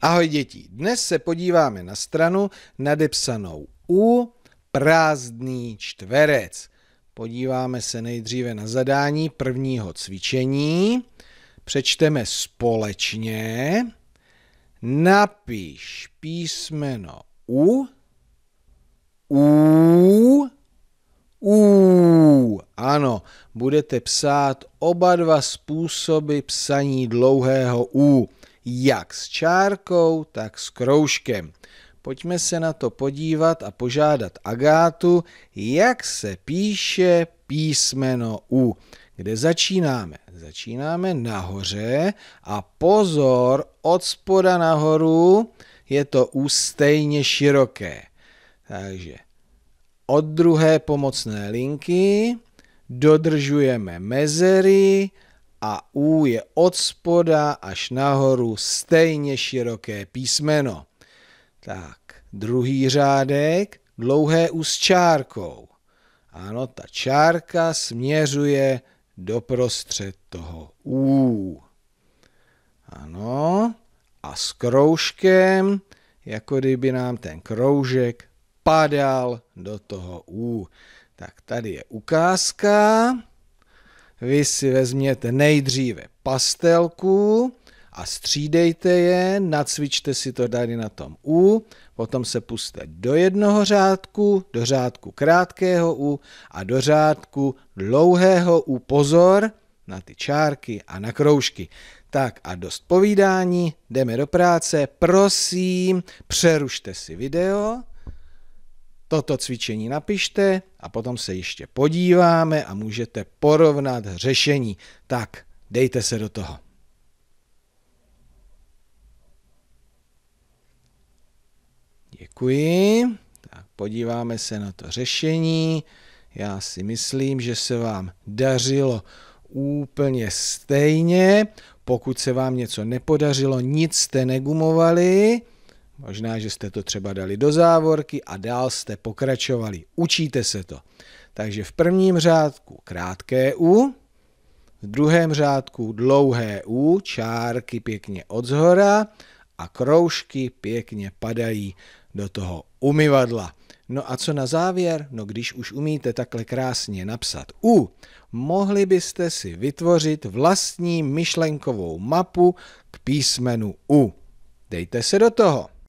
Ahoj děti, dnes se podíváme na stranu nadepsanou U prázdný čtverec. Podíváme se nejdříve na zadání prvního cvičení. Přečteme společně. Napiš písmeno U, U, U. Ano, budete psát oba dva způsoby psaní dlouhého U jak s čárkou, tak s kroužkem. Pojďme se na to podívat a požádat Agátu, jak se píše písmeno U. Kde začínáme? Začínáme nahoře a pozor, od spoda nahoru je to U stejně široké. Takže od druhé pomocné linky dodržujeme mezery, a U je od spoda až nahoru stejně široké písmeno. Tak, druhý řádek, dlouhé U s čárkou. Ano, ta čárka směřuje doprostřed toho U. Ano, a s kroužkem, jako kdyby nám ten kroužek padal do toho U. Tak tady je ukázka. Vy si vezměte nejdříve pastelku a střídejte je, nacvičte si to tady na tom U, potom se puste do jednoho řádku, do řádku krátkého U a do řádku dlouhého U. Pozor na ty čárky a na kroužky. Tak a dost povídání, jdeme do práce. Prosím, přerušte si video. Toto cvičení napište a potom se ještě podíváme a můžete porovnat řešení. Tak, dejte se do toho. Děkuji. Tak, podíváme se na to řešení. Já si myslím, že se vám dařilo úplně stejně. Pokud se vám něco nepodařilo, nic jste negumovali. Možná, že jste to třeba dali do závorky a dál jste pokračovali. Učíte se to. Takže v prvním řádku krátké U, v druhém řádku dlouhé U, čárky pěkně od zhora a kroužky pěkně padají do toho umyvadla. No a co na závěr? No když už umíte takhle krásně napsat U, mohli byste si vytvořit vlastní myšlenkovou mapu k písmenu U. Dejte se do toho.